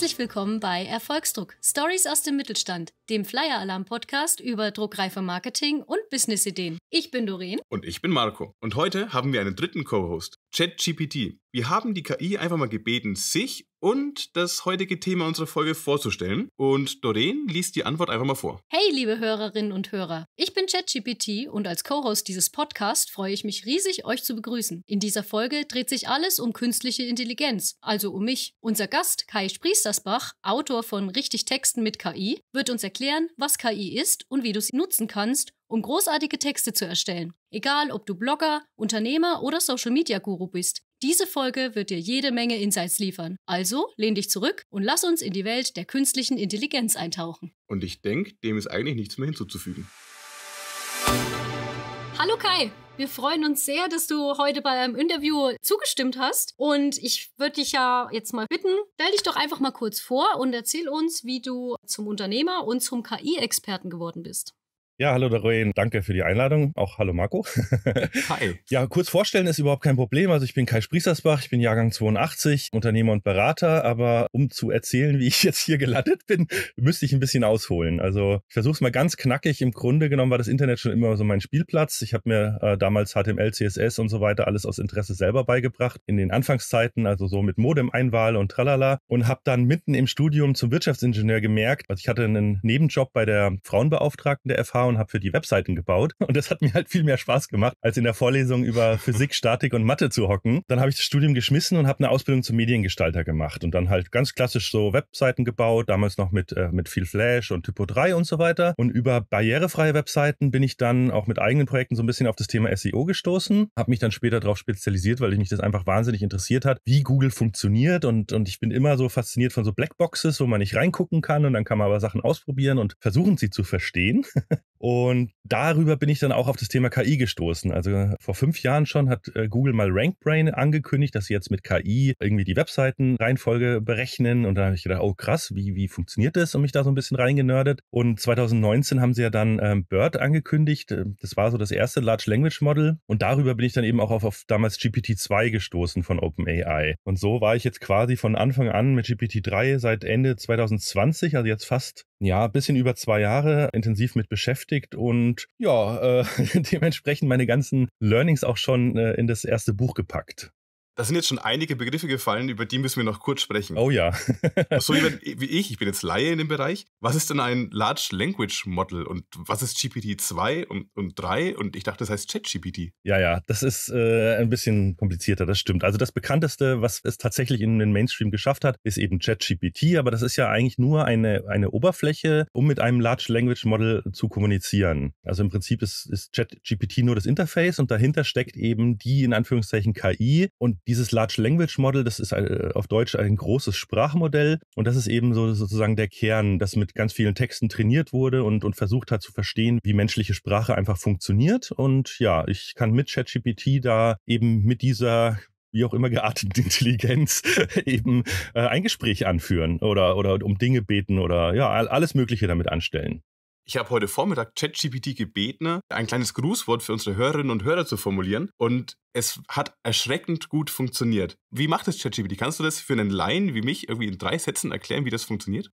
Herzlich willkommen bei Erfolgsdruck Stories aus dem Mittelstand, dem Flyer Alarm Podcast über druckreife Marketing und Businessideen. Ich bin Doreen und ich bin Marco und heute haben wir einen dritten Co-Host, ChatGPT. Wir haben die KI einfach mal gebeten, sich und das heutige Thema unserer Folge vorzustellen. Und Doreen liest die Antwort einfach mal vor. Hey, liebe Hörerinnen und Hörer, ich bin ChatGPT und als Co-Host dieses Podcasts freue ich mich riesig, euch zu begrüßen. In dieser Folge dreht sich alles um künstliche Intelligenz, also um mich. Unser Gast Kai Spriestersbach, Autor von Richtig Texten mit KI, wird uns erklären, was KI ist und wie du sie nutzen kannst um großartige Texte zu erstellen. Egal, ob du Blogger, Unternehmer oder Social Media Guru bist. Diese Folge wird dir jede Menge Insights liefern. Also lehn dich zurück und lass uns in die Welt der künstlichen Intelligenz eintauchen. Und ich denke, dem ist eigentlich nichts mehr hinzuzufügen. Hallo Kai, wir freuen uns sehr, dass du heute bei einem Interview zugestimmt hast. Und ich würde dich ja jetzt mal bitten, stell dich doch einfach mal kurz vor und erzähl uns, wie du zum Unternehmer und zum KI-Experten geworden bist. Ja, hallo Daroen, danke für die Einladung. Auch hallo Marco. Hi. ja, kurz vorstellen ist überhaupt kein Problem. Also ich bin Kai Spriesersbach, ich bin Jahrgang 82, Unternehmer und Berater, aber um zu erzählen, wie ich jetzt hier gelandet bin, müsste ich ein bisschen ausholen. Also ich versuche es mal ganz knackig. Im Grunde genommen war das Internet schon immer so mein Spielplatz. Ich habe mir äh, damals HTML, CSS und so weiter alles aus Interesse selber beigebracht. In den Anfangszeiten, also so mit Modem-Einwahl und tralala. Und habe dann mitten im Studium zum Wirtschaftsingenieur gemerkt, also ich hatte einen Nebenjob bei der Frauenbeauftragten der Erfahrung und habe für die Webseiten gebaut. Und das hat mir halt viel mehr Spaß gemacht, als in der Vorlesung über Physik, Statik und Mathe zu hocken. Dann habe ich das Studium geschmissen und habe eine Ausbildung zum Mediengestalter gemacht und dann halt ganz klassisch so Webseiten gebaut, damals noch mit, äh, mit viel Flash und Typo 3 und so weiter. Und über barrierefreie Webseiten bin ich dann auch mit eigenen Projekten so ein bisschen auf das Thema SEO gestoßen, habe mich dann später darauf spezialisiert, weil ich mich das einfach wahnsinnig interessiert hat, wie Google funktioniert und, und ich bin immer so fasziniert von so Blackboxes, wo man nicht reingucken kann und dann kann man aber Sachen ausprobieren und versuchen sie zu verstehen. Und darüber bin ich dann auch auf das Thema KI gestoßen. Also vor fünf Jahren schon hat äh, Google mal RankBrain angekündigt, dass sie jetzt mit KI irgendwie die Webseitenreihenfolge berechnen. Und da habe ich gedacht, oh krass, wie, wie funktioniert das? Und mich da so ein bisschen reingenördet. Und 2019 haben sie ja dann ähm, Bird angekündigt. Äh, das war so das erste Large Language Model. Und darüber bin ich dann eben auch auf, auf damals GPT-2 gestoßen von OpenAI. Und so war ich jetzt quasi von Anfang an mit GPT-3 seit Ende 2020, also jetzt fast ja, bisschen über zwei Jahre intensiv mit beschäftigt und ja, äh, dementsprechend meine ganzen Learnings auch schon äh, in das erste Buch gepackt. Da sind jetzt schon einige Begriffe gefallen, über die müssen wir noch kurz sprechen. Oh ja. so jemand wie ich, ich bin jetzt Laie in dem Bereich. Was ist denn ein Large Language Model und was ist GPT-2 und, und 3? Und ich dachte, das heißt ChatGPT. Ja, ja, das ist äh, ein bisschen komplizierter, das stimmt. Also das bekannteste, was es tatsächlich in den Mainstream geschafft hat, ist eben ChatGPT, aber das ist ja eigentlich nur eine, eine Oberfläche, um mit einem Large Language Model zu kommunizieren. Also im Prinzip ist, ist ChatGPT nur das Interface und dahinter steckt eben die in Anführungszeichen KI und dieses Large Language Model, das ist äh, auf Deutsch ein großes Sprachmodell und das ist eben so sozusagen der Kern, das mit ganz vielen Texten trainiert wurde und, und versucht hat zu verstehen, wie menschliche Sprache einfach funktioniert. Und ja, ich kann mit ChatGPT da eben mit dieser wie auch immer gearteten Intelligenz eben äh, ein Gespräch anführen oder, oder um Dinge beten oder ja, alles Mögliche damit anstellen. Ich habe heute Vormittag ChatGPT gebeten, ein kleines Grußwort für unsere Hörerinnen und Hörer zu formulieren und es hat erschreckend gut funktioniert. Wie macht das ChatGPT? Kannst du das für einen Laien wie mich irgendwie in drei Sätzen erklären, wie das funktioniert?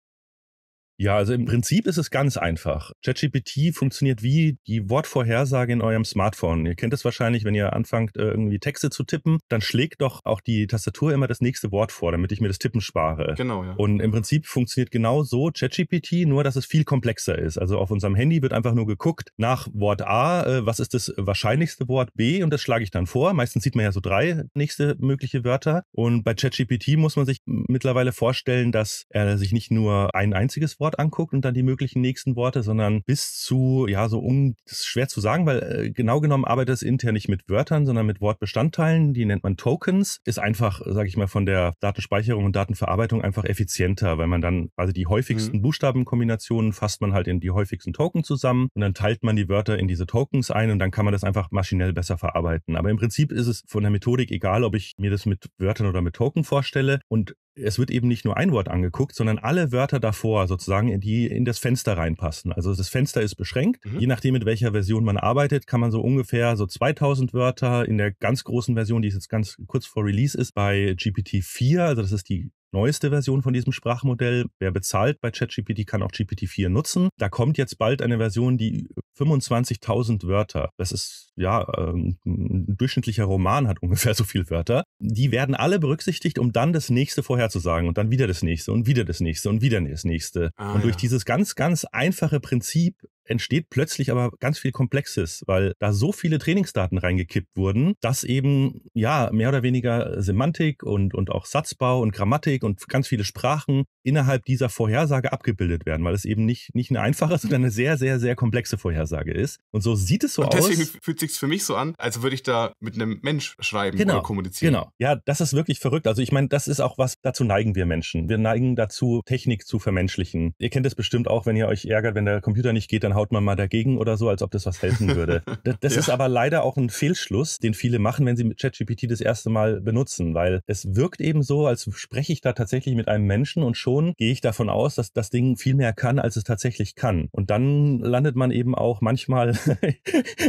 Ja, also im Prinzip ist es ganz einfach. ChatGPT funktioniert wie die Wortvorhersage in eurem Smartphone. Ihr kennt es wahrscheinlich, wenn ihr anfangt, äh, irgendwie Texte zu tippen, dann schlägt doch auch die Tastatur immer das nächste Wort vor, damit ich mir das Tippen spare. Genau, ja. Und im Prinzip funktioniert genau so ChatGPT, nur dass es viel komplexer ist. Also auf unserem Handy wird einfach nur geguckt nach Wort A, äh, was ist das wahrscheinlichste Wort B und das schlage ich dann vor. Meistens sieht man ja so drei nächste mögliche Wörter. Und bei ChatGPT muss man sich mittlerweile vorstellen, dass er sich nicht nur ein einziges Wort Wort anguckt und dann die möglichen nächsten Worte, sondern bis zu, ja, so um, das ist schwer zu sagen, weil äh, genau genommen arbeitet es intern nicht mit Wörtern, sondern mit Wortbestandteilen, die nennt man Tokens, ist einfach, sage ich mal, von der Datenspeicherung und Datenverarbeitung einfach effizienter, weil man dann also die häufigsten mhm. Buchstabenkombinationen fasst man halt in die häufigsten Token zusammen und dann teilt man die Wörter in diese Tokens ein und dann kann man das einfach maschinell besser verarbeiten. Aber im Prinzip ist es von der Methodik egal, ob ich mir das mit Wörtern oder mit Token vorstelle und es wird eben nicht nur ein Wort angeguckt, sondern alle Wörter davor sozusagen, die in das Fenster reinpassen. Also das Fenster ist beschränkt. Mhm. Je nachdem, mit welcher Version man arbeitet, kann man so ungefähr so 2000 Wörter in der ganz großen Version, die jetzt ganz kurz vor Release ist, bei GPT-4, also das ist die neueste Version von diesem Sprachmodell. Wer bezahlt bei ChatGPT, kann auch GPT-4 nutzen. Da kommt jetzt bald eine Version, die 25.000 Wörter. Das ist ja ähm, ein durchschnittlicher Roman hat ungefähr so viele Wörter. Die werden alle berücksichtigt, um dann das nächste vorherzusagen und dann wieder das nächste und wieder das nächste und wieder das nächste. Ah, und durch ja. dieses ganz ganz einfache Prinzip entsteht plötzlich aber ganz viel Komplexes, weil da so viele Trainingsdaten reingekippt wurden, dass eben ja mehr oder weniger Semantik und, und auch Satzbau und Grammatik und ganz viele Sprachen innerhalb dieser Vorhersage abgebildet werden, weil es eben nicht, nicht eine einfache, sondern eine sehr, sehr, sehr komplexe Vorhersage ist. Und so sieht es so und deswegen aus. Deswegen fühlt sich für mich so an, als würde ich da mit einem Mensch schreiben genau, oder kommunizieren. Genau. Ja, das ist wirklich verrückt. Also ich meine, das ist auch was, dazu neigen wir Menschen. Wir neigen dazu, Technik zu vermenschlichen. Ihr kennt es bestimmt auch, wenn ihr euch ärgert, wenn der Computer nicht geht, dann haut man mal dagegen oder so, als ob das was helfen würde. Das, das ja. ist aber leider auch ein Fehlschluss, den viele machen, wenn sie mit ChatGPT das erste Mal benutzen, weil es wirkt eben so, als spreche ich da tatsächlich mit einem Menschen und schon gehe ich davon aus, dass das Ding viel mehr kann, als es tatsächlich kann. Und dann landet man eben auch manchmal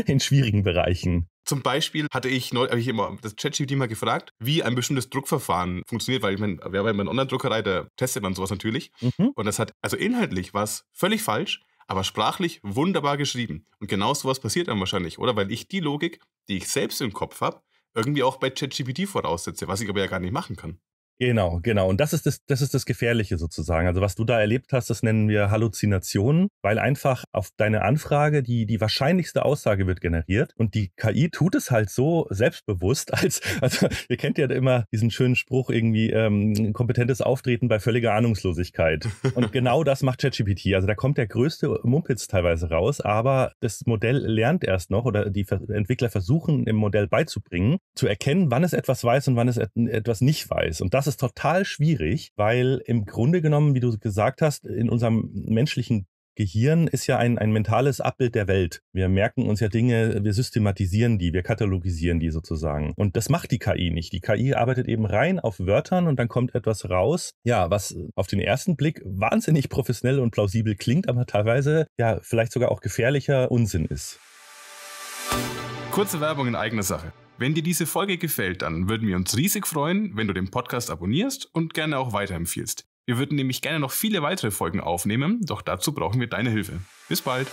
in schwierigen Bereichen. Zum Beispiel hatte ich neulich hab ich immer das ChatGPT mal gefragt, wie ein bestimmtes Druckverfahren funktioniert, weil ich meine, wer bei einer Online-Druckerei, da testet man sowas natürlich. Mhm. Und das hat, also inhaltlich war es völlig falsch, aber sprachlich wunderbar geschrieben. Und genau sowas passiert dann wahrscheinlich, oder? Weil ich die Logik, die ich selbst im Kopf habe, irgendwie auch bei ChatGPT voraussetze, was ich aber ja gar nicht machen kann. Genau, genau. Und das ist das, das ist das Gefährliche sozusagen. Also was du da erlebt hast, das nennen wir Halluzinationen, weil einfach auf deine Anfrage die, die wahrscheinlichste Aussage wird generiert. Und die KI tut es halt so selbstbewusst, als, also ihr kennt ja immer diesen schönen Spruch irgendwie, ähm, kompetentes Auftreten bei völliger Ahnungslosigkeit. Und genau das macht ChatGPT. Also da kommt der größte Mumpitz teilweise raus, aber das Modell lernt erst noch oder die Entwickler versuchen im Modell beizubringen, zu erkennen, wann es etwas weiß und wann es etwas nicht weiß. Und das ist total schwierig, weil im Grunde genommen, wie du gesagt hast, in unserem menschlichen Gehirn ist ja ein, ein mentales Abbild der Welt. Wir merken uns ja Dinge, wir systematisieren die, wir katalogisieren die sozusagen. Und das macht die KI nicht. Die KI arbeitet eben rein auf Wörtern und dann kommt etwas raus, ja, was auf den ersten Blick wahnsinnig professionell und plausibel klingt, aber teilweise ja vielleicht sogar auch gefährlicher Unsinn ist. Kurze Werbung in eigener Sache. Wenn dir diese Folge gefällt, dann würden wir uns riesig freuen, wenn du den Podcast abonnierst und gerne auch weiterempfiehlst. Wir würden nämlich gerne noch viele weitere Folgen aufnehmen, doch dazu brauchen wir deine Hilfe. Bis bald!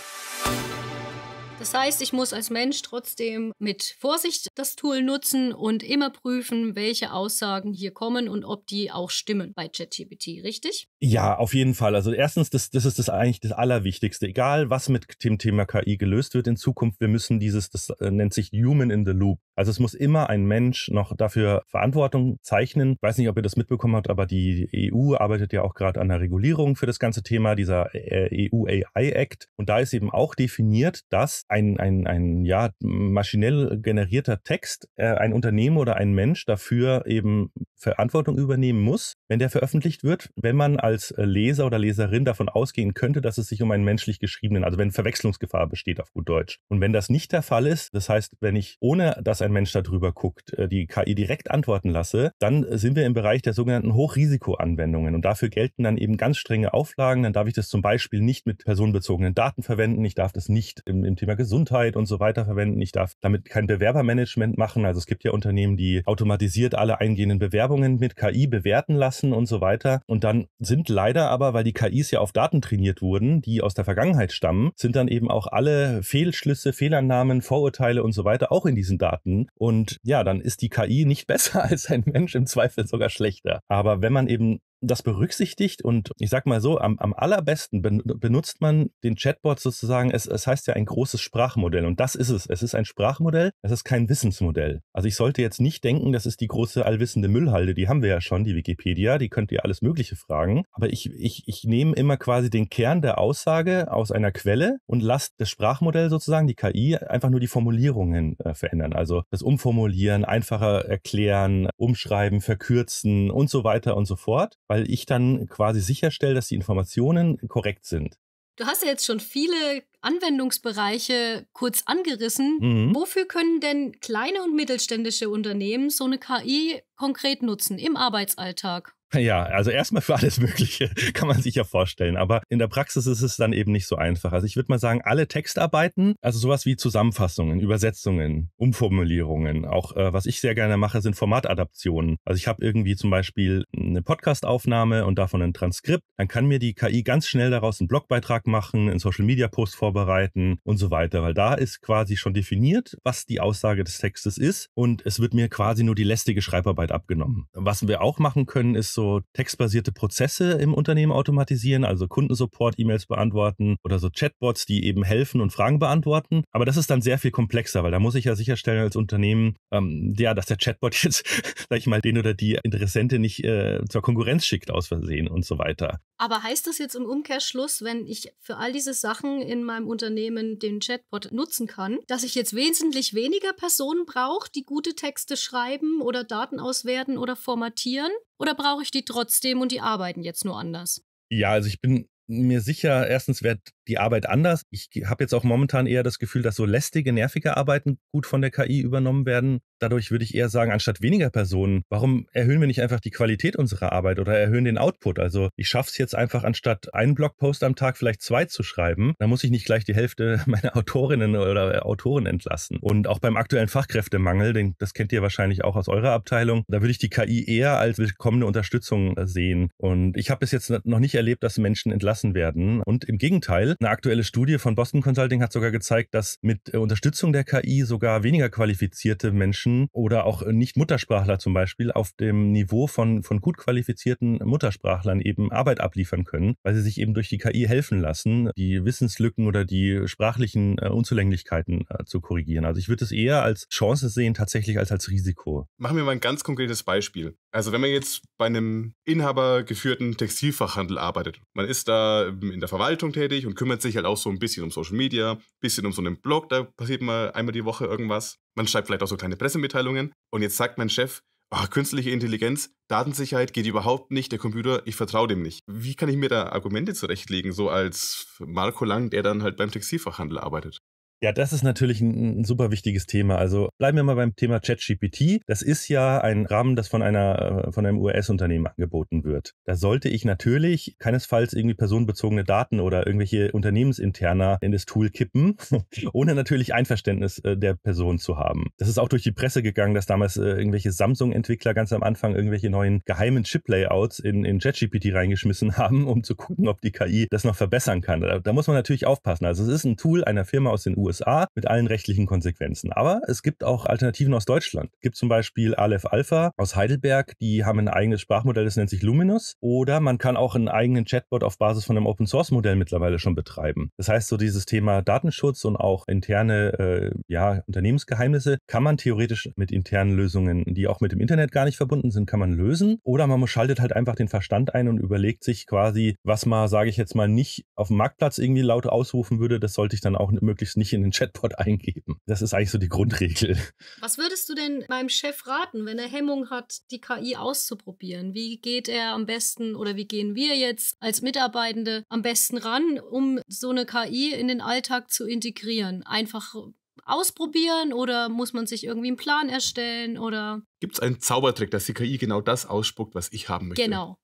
Das heißt, ich muss als Mensch trotzdem mit Vorsicht das Tool nutzen und immer prüfen, welche Aussagen hier kommen und ob die auch stimmen bei ChatGPT, richtig? Ja, auf jeden Fall. Also erstens, das, das ist das eigentlich das Allerwichtigste. Egal, was mit dem Thema KI gelöst wird in Zukunft, wir müssen dieses, das äh, nennt sich Human in the Loop. Also es muss immer ein Mensch noch dafür Verantwortung zeichnen. Ich weiß nicht, ob ihr das mitbekommen habt, aber die EU arbeitet ja auch gerade an der Regulierung für das ganze Thema, dieser äh, EU AI Act. Und da ist eben auch definiert, dass ein, ein, ein ja, maschinell generierter Text äh, ein Unternehmen oder ein Mensch dafür eben Verantwortung übernehmen muss, wenn der veröffentlicht wird, wenn man als äh, Leser oder Leserin davon ausgehen könnte, dass es sich um einen menschlich geschriebenen, also wenn Verwechslungsgefahr besteht auf gut Deutsch. Und wenn das nicht der Fall ist, das heißt, wenn ich ohne, dass ein Mensch darüber guckt, äh, die KI direkt antworten lasse, dann sind wir im Bereich der sogenannten Hochrisikoanwendungen. Und dafür gelten dann eben ganz strenge Auflagen. Dann darf ich das zum Beispiel nicht mit personenbezogenen Daten verwenden. Ich darf das nicht im, im Thema meiner Gesundheit und so weiter verwenden. Ich darf damit kein Bewerbermanagement machen. Also es gibt ja Unternehmen, die automatisiert alle eingehenden Bewerbungen mit KI bewerten lassen und so weiter. Und dann sind leider aber, weil die KIs ja auf Daten trainiert wurden, die aus der Vergangenheit stammen, sind dann eben auch alle Fehlschlüsse, Fehlannahmen, Vorurteile und so weiter auch in diesen Daten. Und ja, dann ist die KI nicht besser als ein Mensch, im Zweifel sogar schlechter. Aber wenn man eben das berücksichtigt und ich sag mal so, am, am allerbesten benutzt man den Chatbot sozusagen, es, es heißt ja ein großes Sprachmodell und das ist es. Es ist ein Sprachmodell, es ist kein Wissensmodell. Also ich sollte jetzt nicht denken, das ist die große allwissende Müllhalde, die haben wir ja schon, die Wikipedia, die könnt ihr alles Mögliche fragen. Aber ich, ich, ich nehme immer quasi den Kern der Aussage aus einer Quelle und lasse das Sprachmodell sozusagen, die KI, einfach nur die Formulierungen äh, verändern. Also das Umformulieren, einfacher erklären, umschreiben, verkürzen und so weiter und so fort weil ich dann quasi sicherstelle, dass die Informationen korrekt sind. Du hast ja jetzt schon viele Anwendungsbereiche kurz angerissen. Mhm. Wofür können denn kleine und mittelständische Unternehmen so eine KI konkret nutzen im Arbeitsalltag? Ja, also erstmal für alles Mögliche kann man sich ja vorstellen, aber in der Praxis ist es dann eben nicht so einfach. Also ich würde mal sagen, alle Textarbeiten, also sowas wie Zusammenfassungen, Übersetzungen, Umformulierungen, auch äh, was ich sehr gerne mache, sind Formatadaptionen. Also ich habe irgendwie zum Beispiel eine Podcastaufnahme und davon ein Transkript, dann kann mir die KI ganz schnell daraus einen Blogbeitrag machen, einen Social-Media-Post vorbereiten und so weiter, weil da ist quasi schon definiert, was die Aussage des Textes ist und es wird mir quasi nur die lästige Schreibarbeit abgenommen. Was wir auch machen können, ist so textbasierte Prozesse im Unternehmen automatisieren, also Kundensupport, E-Mails beantworten oder so Chatbots, die eben helfen und Fragen beantworten. Aber das ist dann sehr viel komplexer, weil da muss ich ja sicherstellen als Unternehmen, ähm, ja, dass der Chatbot jetzt, sag ich mal, den oder die Interessente nicht äh, zur Konkurrenz schickt aus Versehen und so weiter. Aber heißt das jetzt im Umkehrschluss, wenn ich für all diese Sachen in meinem Unternehmen den Chatbot nutzen kann, dass ich jetzt wesentlich weniger Personen brauche, die gute Texte schreiben oder Daten auswerten oder formatieren? Oder brauche ich die trotzdem und die arbeiten jetzt nur anders? Ja, also ich bin mir sicher, erstens wäre die Arbeit anders. Ich habe jetzt auch momentan eher das Gefühl, dass so lästige, nervige Arbeiten gut von der KI übernommen werden. Dadurch würde ich eher sagen, anstatt weniger Personen, warum erhöhen wir nicht einfach die Qualität unserer Arbeit oder erhöhen den Output? Also ich schaffe es jetzt einfach, anstatt einen Blogpost am Tag vielleicht zwei zu schreiben, Da muss ich nicht gleich die Hälfte meiner Autorinnen oder Autoren entlassen. Und auch beim aktuellen Fachkräftemangel, den, das kennt ihr wahrscheinlich auch aus eurer Abteilung, da würde ich die KI eher als willkommene Unterstützung äh, sehen. Und ich habe bis jetzt noch nicht erlebt, dass Menschen entlassen werden. Und im Gegenteil, beobachtet. Eine aktuelle Studie von Boston Consulting hat sogar gezeigt, dass mit äh, Unterstützung der KI sogar weniger qualifizierte Menschen oder auch äh, Nicht-Muttersprachler zum Beispiel auf dem Niveau von, von gut qualifizierten Muttersprachlern eben Arbeit abliefern können, weil sie sich eben durch die KI helfen lassen, die Wissenslücken oder die sprachlichen äh, Unzulänglichkeiten zu korrigieren. Also ich würde es eher als Chance sehen, tatsächlich als als Risiko. Machen wir mal ein ganz konkretes Beispiel. Also wenn man jetzt bei einem inhabergeführten Textilfachhandel arbeitet, man ist da ähm, in der Verwaltung tätig und kümmert sich halt auch so ein bisschen um Social Media, ein bisschen um so einen Blog, da passiert mal einmal die Woche irgendwas. Man schreibt vielleicht auch so kleine Pressemitteilungen und jetzt sagt mein Chef, oh, künstliche Intelligenz, Datensicherheit geht überhaupt nicht, der Computer, ich vertraue dem nicht. Wie kann ich mir da Argumente zurechtlegen, so als Marco Lang, der dann halt beim Textilfachhandel arbeitet? Ja, das ist natürlich ein, ein super wichtiges Thema. Also bleiben wir mal beim Thema ChatGPT. Das ist ja ein Rahmen, das von einer äh, von einem US-Unternehmen angeboten wird. Da sollte ich natürlich keinesfalls irgendwie personenbezogene Daten oder irgendwelche Unternehmensinterner in das Tool kippen, ohne natürlich Einverständnis äh, der Person zu haben. Das ist auch durch die Presse gegangen, dass damals äh, irgendwelche Samsung-Entwickler ganz am Anfang irgendwelche neuen geheimen Chip-Layouts in, in ChatGPT reingeschmissen haben, um zu gucken, ob die KI das noch verbessern kann. Da, da muss man natürlich aufpassen. Also es ist ein Tool einer Firma aus den USA. USA mit allen rechtlichen Konsequenzen. Aber es gibt auch Alternativen aus Deutschland. Es gibt zum Beispiel Aleph Alpha aus Heidelberg, die haben ein eigenes Sprachmodell, das nennt sich Luminous. Oder man kann auch einen eigenen Chatbot auf Basis von einem Open Source Modell mittlerweile schon betreiben. Das heißt, so dieses Thema Datenschutz und auch interne äh, ja, Unternehmensgeheimnisse kann man theoretisch mit internen Lösungen, die auch mit dem Internet gar nicht verbunden sind, kann man lösen. Oder man schaltet halt einfach den Verstand ein und überlegt sich quasi, was man, sage ich jetzt mal, nicht auf dem Marktplatz irgendwie laut ausrufen würde, das sollte ich dann auch möglichst nicht in den Chatbot eingeben. Das ist eigentlich so die Grundregel. Was würdest du denn meinem Chef raten, wenn er Hemmung hat, die KI auszuprobieren? Wie geht er am besten oder wie gehen wir jetzt als Mitarbeitende am besten ran, um so eine KI in den Alltag zu integrieren? Einfach ausprobieren oder muss man sich irgendwie einen Plan erstellen oder? Gibt es einen Zaubertrick, dass die KI genau das ausspuckt, was ich haben möchte? Genau.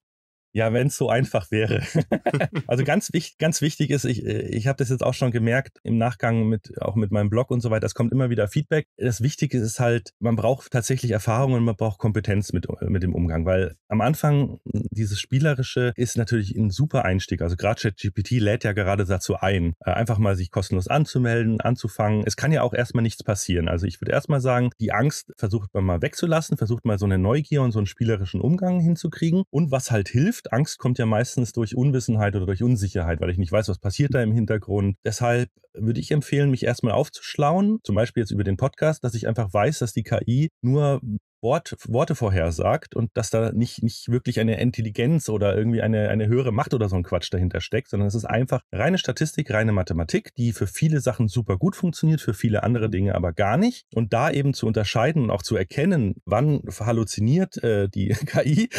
Ja, wenn es so einfach wäre. also ganz wichtig, ganz wichtig ist, ich, äh, ich habe das jetzt auch schon gemerkt im Nachgang mit auch mit meinem Blog und so weiter. Es kommt immer wieder Feedback. Das Wichtige ist halt, man braucht tatsächlich Erfahrung und man braucht Kompetenz mit äh, mit dem Umgang, weil am Anfang hm, dieses spielerische ist natürlich ein super Einstieg. Also gerade ChatGPT lädt ja gerade dazu ein, äh, einfach mal sich kostenlos anzumelden, anzufangen. Es kann ja auch erstmal nichts passieren. Also ich würde erstmal sagen, die Angst versucht man mal wegzulassen, versucht mal so eine Neugier und so einen spielerischen Umgang hinzukriegen und was halt hilft betrifft. Angst kommt ja meistens durch Unwissenheit oder durch Unsicherheit, weil ich nicht weiß, was passiert da im Hintergrund. Deshalb würde ich empfehlen, mich erstmal aufzuschlauen, zum Beispiel jetzt über den Podcast, dass ich einfach weiß, dass die KI nur Wort, Worte vorhersagt und dass da nicht, nicht wirklich eine Intelligenz oder irgendwie eine, eine höhere Macht oder so ein Quatsch dahinter steckt, sondern es ist einfach reine Statistik, reine Mathematik, die für viele Sachen super gut funktioniert, für viele andere mhm. Dinge aber gar nicht. Und da eben zu unterscheiden und auch zu erkennen, wann halluziniert äh, die KI,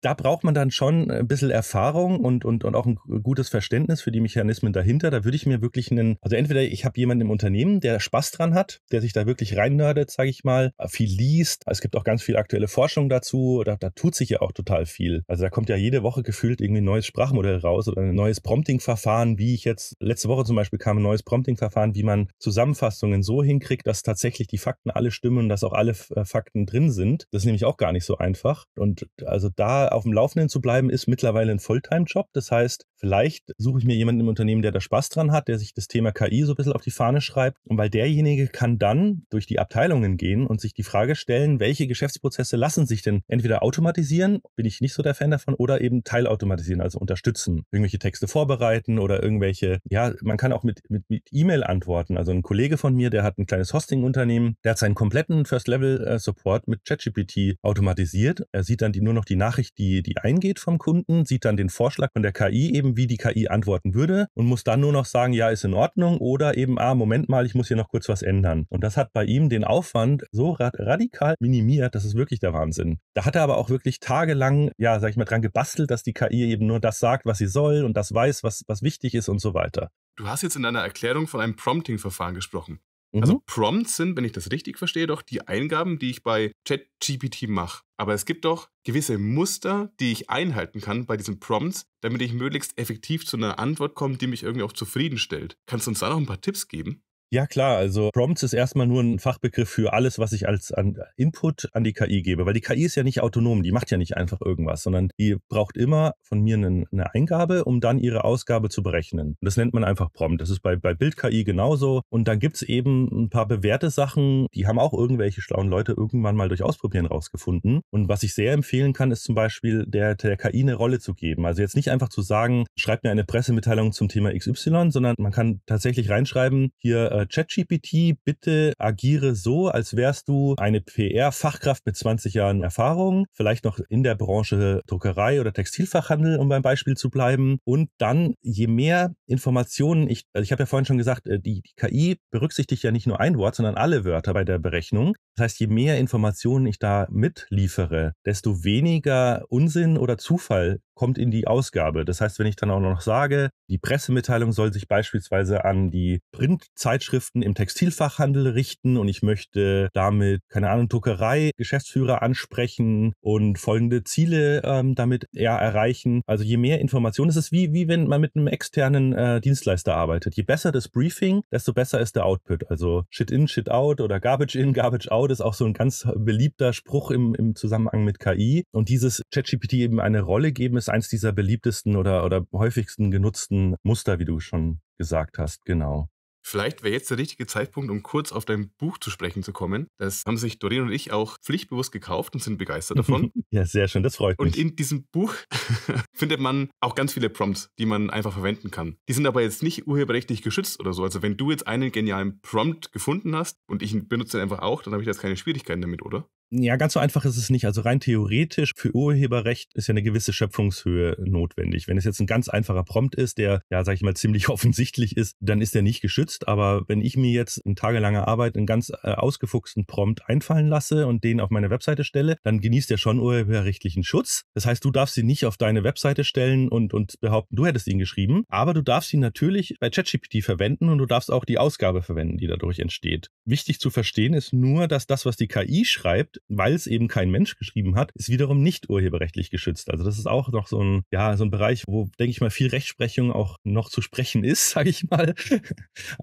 da braucht man dann schon ein bisschen Erfahrung und, und, und auch ein gutes Verständnis für die Mechanismen dahinter. Da würde ich mir wirklich einen, also entweder ich habe jemanden im Unternehmen, der Spaß dran hat, der sich da wirklich reinnördet, sage ich mal, äh, viel liest. Es gibt gibt auch ganz viel aktuelle Forschung dazu. Da, da tut sich ja auch total viel. Also da kommt ja jede Woche gefühlt irgendwie ein neues Sprachmodell raus oder ein neues Prompting-Verfahren, wie ich jetzt, letzte Woche zum Beispiel kam ein neues Prompting-Verfahren, wie man Zusammenfassungen so hinkriegt, dass tatsächlich die Fakten alle stimmen und dass auch alle äh, Fakten drin sind. Das ist nämlich auch gar nicht so einfach. Und also da auf dem Laufenden zu bleiben, ist mittlerweile ein Fulltime-Job. Das heißt, vielleicht suche ich mir jemanden im Unternehmen, der da Spaß dran hat, der sich das Thema KI so ein bisschen auf die Fahne schreibt. Und weil derjenige kann dann durch die Abteilungen gehen und sich die Frage stellen, welche welche Geschäftsprozesse lassen sich denn entweder automatisieren, bin ich nicht so der Fan davon, oder eben teilautomatisieren, also unterstützen. Irgendwelche Texte vorbereiten oder irgendwelche, ja, man kann auch mit, mit, mit E-Mail antworten. Also ein Kollege von mir, der hat ein kleines Hosting-Unternehmen, der hat seinen kompletten First-Level-Support mit ChatGPT automatisiert. Er sieht dann die, nur noch die Nachricht, die, die eingeht vom Kunden, sieht dann den Vorschlag von der KI eben, wie die KI antworten würde und muss dann nur noch sagen, ja, ist in Ordnung oder eben, ah, Moment mal, ich muss hier noch kurz was ändern. Und das hat bei ihm den Aufwand so radikal minimiert, optimiert. Das ist wirklich der Wahnsinn. Da hat er aber auch wirklich tagelang, ja, sag ich mal, dran gebastelt, dass die KI eben nur das sagt, was sie soll und das weiß, was, was wichtig ist und so weiter. Du hast jetzt in deiner Erklärung von einem Prompting-Verfahren gesprochen. Mhm. Also Prompts sind, wenn ich das richtig verstehe, doch die Eingaben, die ich bei ChatGPT mache. Aber es gibt doch gewisse Muster, die ich einhalten kann bei diesen Prompts, damit ich möglichst effektiv zu einer Antwort komme, die mich irgendwie auch zufriedenstellt. Kannst du uns da noch ein paar Tipps geben? Ja klar, also Prompts ist erstmal nur ein Fachbegriff für alles, was ich als an Input an die KI gebe, weil die KI ist ja nicht autonom, die macht ja nicht einfach irgendwas, sondern die braucht immer von mir eine, eine Eingabe, um dann ihre Ausgabe zu berechnen. das nennt man einfach Prompt. Das ist bei, bei Bild-KI genauso. Und dann gibt's eben ein paar bewährte Sachen, die haben auch irgendwelche schlauen Leute irgendwann mal durch Ausprobieren rausgefunden. Und was ich sehr empfehlen kann, ist zum Beispiel der, der KI eine Rolle zu geben. Also jetzt nicht einfach zu sagen, schreibt mir eine Pressemitteilung zum Thema XY, sondern man kann tatsächlich reinschreiben, hier äh, ChatGPT, bitte agiere so, als wärst du eine PR-Fachkraft mit 20 Jahren Erfahrung, vielleicht noch in der Branche Druckerei oder Textilfachhandel, um beim Beispiel zu bleiben. Und dann, je mehr Informationen ich, also ich habe ja vorhin schon gesagt, äh, die, die KI berücksichtigt ja nicht nur ein Wort, sondern alle Wörter bei der Berechnung. Das heißt, je mehr Informationen ich da mitliefere, desto weniger Unsinn oder Zufall kommt in die Ausgabe. Das heißt, wenn ich dann auch noch sage, die Pressemitteilung soll sich beispielsweise an die Printzeitschriften im Textilfachhandel richten und ich möchte damit, keine Ahnung, Druckerei, Geschäftsführer ansprechen und folgende Ziele ähm, damit ja, erreichen. Also je mehr Informationen, es ist wie, wie wenn man mit einem externen äh, Dienstleister arbeitet. Je besser das Briefing, desto besser ist der Output. Also Shit in, Shit out oder Garbage in, Garbage out ist auch so ein ganz beliebter Spruch im, im Zusammenhang mit KI. Und dieses ChatGPT eben eine Rolle geben, ist ist eins dieser beliebtesten oder, oder häufigsten genutzten Muster, wie du schon gesagt hast, genau. Vielleicht wäre jetzt der richtige Zeitpunkt, um kurz auf dein Buch zu sprechen zu kommen. Das haben sich Doreen und ich auch pflichtbewusst gekauft und sind begeistert davon. ja, sehr schön, das freut mich. Und in diesem Buch findet man auch ganz viele Prompts, die man einfach verwenden kann. Die sind aber jetzt nicht urheberrechtlich geschützt oder so. Also wenn du jetzt einen genialen Prompt gefunden hast und ich benutze den einfach auch, dann habe ich jetzt keine Schwierigkeiten damit, oder? Ja, ganz so einfach ist es nicht. Also rein theoretisch für Urheberrecht ist ja eine gewisse Schöpfungshöhe notwendig. Wenn es jetzt ein ganz einfacher Prompt ist, der, ja, sag ich mal, ziemlich offensichtlich ist, dann ist der nicht geschützt. Aber wenn ich mir jetzt in tagelanger Arbeit einen ganz äh, ausgefuchsten Prompt einfallen lasse und den auf meine Webseite stelle, dann genießt der schon urheberrechtlichen Schutz. Das heißt, du darfst ihn nicht auf deine Webseite stellen und, und behaupten, du hättest ihn geschrieben. Aber du darfst ihn natürlich bei ChatGPT verwenden und du darfst auch die Ausgabe verwenden, die dadurch entsteht. Wichtig zu verstehen ist nur, dass das, was die KI schreibt, weil es eben kein Mensch geschrieben hat, ist wiederum nicht urheberrechtlich geschützt. Also das ist auch noch so ein, ja, so ein Bereich, wo, denke ich mal, viel Rechtsprechung auch noch zu sprechen ist, sage ich mal.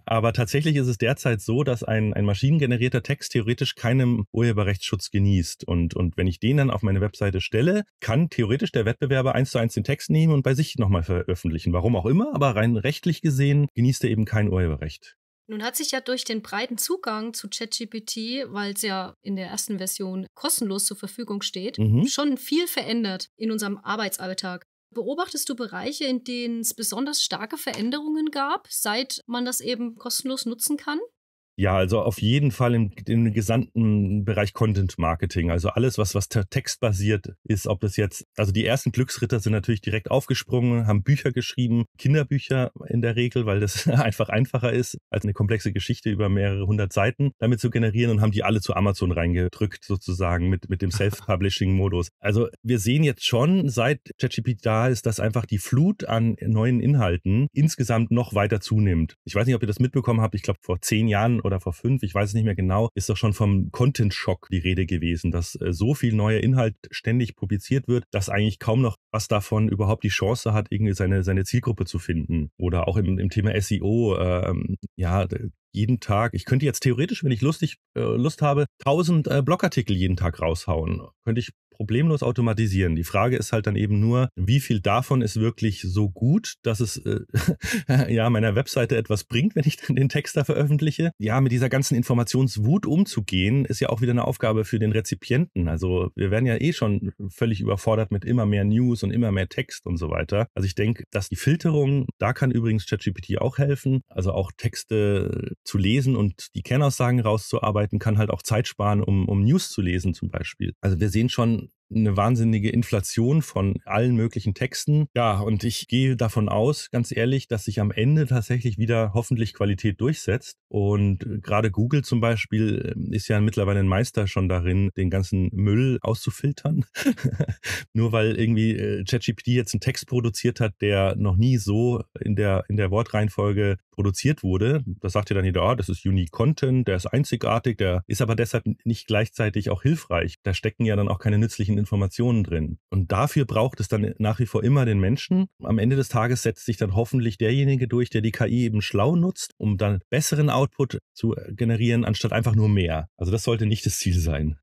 Aber tatsächlich ist es derzeit so, dass ein, ein maschinengenerierter Text theoretisch keinen Urheberrechtsschutz genießt. Und, und wenn ich den dann auf meine Webseite stelle, kann theoretisch der Wettbewerber eins zu eins den Text nehmen und bei sich nochmal veröffentlichen. Warum auch immer, aber rein rechtlich gesehen genießt er eben kein Urheberrecht. Nun hat sich ja durch den breiten Zugang zu ChatGPT, weil es ja in der ersten Version kostenlos zur Verfügung steht, mhm. schon viel verändert in unserem Arbeitsalltag. Beobachtest du Bereiche, in denen es besonders starke Veränderungen gab, seit man das eben kostenlos nutzen kann? Ja, also auf jeden Fall im, im gesamten Bereich Content Marketing. Also alles, was, was textbasiert ist, ob das jetzt, also die ersten Glücksritter sind natürlich direkt aufgesprungen, haben Bücher geschrieben, Kinderbücher in der Regel, weil das einfach einfacher ist, als eine komplexe Geschichte über mehrere hundert Seiten damit zu generieren und haben die alle zu Amazon reingedrückt, sozusagen mit, mit dem Self-Publishing-Modus. Also wir sehen jetzt schon, seit ChatGPT da ist, dass einfach die Flut an neuen Inhalten insgesamt noch weiter zunimmt. Ich weiß nicht, ob ihr das mitbekommen habt. Ich glaube, vor zehn Jahren oder vor fünf, ich weiß es nicht mehr genau, ist doch schon vom Content-Schock die Rede gewesen, dass äh, so viel neuer Inhalt ständig publiziert wird, dass eigentlich kaum noch was davon überhaupt die Chance hat, irgendwie seine, seine Zielgruppe zu finden. Oder auch im, im Thema SEO, ähm, ja, jeden Tag, ich könnte jetzt theoretisch, wenn ich lustig, äh, Lust habe, 1000 äh, Blogartikel jeden Tag raushauen. Könnte ich problemlos automatisieren. Die Frage ist halt dann eben nur, wie viel davon ist wirklich so gut, dass es äh, ja meiner Webseite etwas bringt, wenn ich dann den Text da veröffentliche. Ja, mit dieser ganzen Informationswut umzugehen, ist ja auch wieder eine Aufgabe für den Rezipienten. Also wir werden ja eh schon völlig überfordert mit immer mehr News und immer mehr Text und so weiter. Also ich denke, dass die Filterung, da kann übrigens ChatGPT auch helfen. Also auch Texte zu lesen und die Kernaussagen rauszuarbeiten, kann halt auch Zeit sparen, um, um News zu lesen zum Beispiel. Also wir sehen schon, um, eine wahnsinnige Inflation von allen möglichen Texten. Ja, und ich gehe davon aus, ganz ehrlich, dass sich am Ende tatsächlich wieder hoffentlich Qualität durchsetzt. Und äh, gerade Google zum Beispiel äh, ist ja mittlerweile ein Meister schon darin, den ganzen Müll auszufiltern. Nur weil irgendwie äh, ChatGPT jetzt einen Text produziert hat, der noch nie so in der, in der Wortreihenfolge produziert wurde. Das sagt ja dann jeder, ah, das ist Unique Content, der ist einzigartig, der ist aber deshalb nicht gleichzeitig auch hilfreich. Da stecken ja dann auch keine nützlichen zusätzlichen Informationen drin. Und dafür braucht es dann nach wie vor immer den Menschen. Am Ende des Tages setzt sich dann hoffentlich derjenige durch, der die KI eben schlau nutzt, um dann besseren Output zu äh, generieren, anstatt einfach nur mehr. Also das sollte nicht das Ziel sein.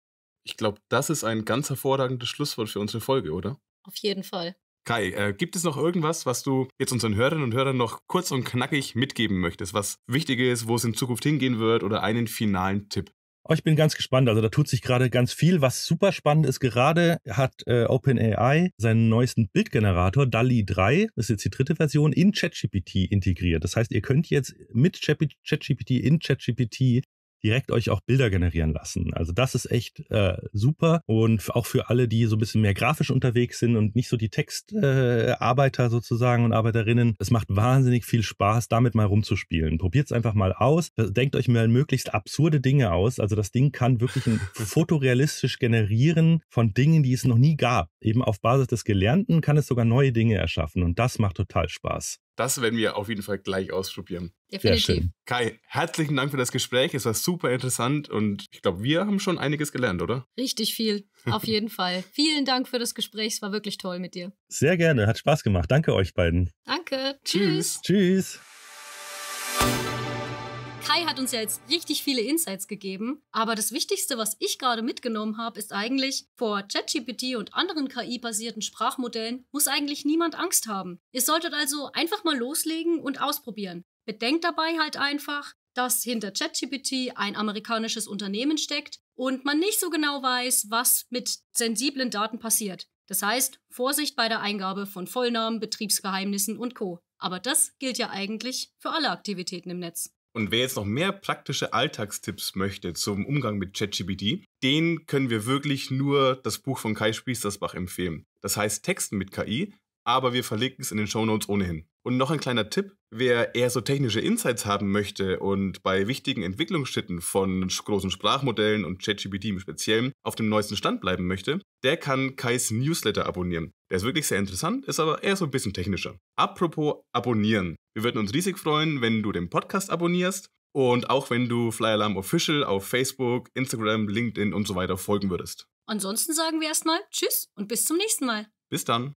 Ich glaube, das ist ein ganz hervorragendes Schlusswort für unsere Folge, oder? Auf jeden Fall. Kai, äh, gibt es noch irgendwas, was du jetzt unseren Hörerinnen und Hörern noch kurz und knackig mitgeben möchtest, was wichtig ist, wo es in Zukunft hingehen wird oder einen finalen Tipp? Aber oh, ich bin ganz gespannt. Also da tut sich gerade ganz viel. Was super spannend ist, gerade hat äh, OpenAI seinen neuesten Bildgenerator, DALI 3, das ist jetzt die dritte Version, in ChatGPT integriert. Das heißt, ihr könnt jetzt mit ChatGPT in ChatGPT direkt euch auch Bilder generieren lassen. Also das ist echt äh, super und auch für alle, die so ein bisschen mehr grafisch unterwegs sind und nicht so die Textarbeiter äh, sozusagen und Arbeiterinnen. Es macht wahnsinnig viel Spaß, damit mal rumzuspielen. Probiert es einfach mal aus. Äh, denkt euch mal möglichst absurde Dinge aus. Also das Ding kann wirklich ein fotorealistisch generieren von Dingen, die es noch nie gab. Eben auf Basis des Gelernten kann es sogar neue Dinge erschaffen und das macht total Spaß. Das werden wir auf jeden Fall gleich ausprobieren. Definitiv. Kai, herzlichen Dank für das Gespräch. Es war super interessant und ich glaube, wir haben schon einiges gelernt, oder? Richtig viel, auf jeden Fall. Vielen Dank für das Gespräch. Es war wirklich toll mit dir. Sehr gerne, hat Spaß gemacht. Danke euch beiden. Danke. Tschüss. Tschüss. Kai hat uns ja jetzt richtig viele Insights gegeben. Aber das Wichtigste, was ich gerade mitgenommen habe, ist eigentlich, vor ChatGPT und anderen KI-basierten Sprachmodellen muss eigentlich niemand Angst haben. Ihr solltet also einfach mal loslegen und ausprobieren. Bedenkt dabei halt einfach, dass hinter ChatGPT ein amerikanisches Unternehmen steckt und man nicht so genau weiß, was mit sensiblen Daten passiert. Das heißt, Vorsicht bei der Eingabe von Vollnamen, Betriebsgeheimnissen und Co. Aber das gilt ja eigentlich für alle Aktivitäten im Netz. Und wer jetzt noch mehr praktische Alltagstipps möchte zum Umgang mit ChatGPT, den können wir wirklich nur das Buch von Kai Spiestersbach empfehlen. Das heißt Texten mit KI, aber wir verlinken es in den Shownotes ohnehin. Und noch ein kleiner Tipp, wer eher so technische Insights haben möchte und bei wichtigen Entwicklungsschritten von großen Sprachmodellen und ChatGPT im Speziellen auf dem neuesten Stand bleiben möchte, der kann Kais Newsletter abonnieren. Der ist wirklich sehr interessant, ist aber eher so ein bisschen technischer. Apropos abonnieren. Wir würden uns riesig freuen, wenn du den Podcast abonnierst und auch wenn du Fly Alarm Official auf Facebook, Instagram, LinkedIn und so weiter folgen würdest. Ansonsten sagen wir erstmal Tschüss und bis zum nächsten Mal. Bis dann.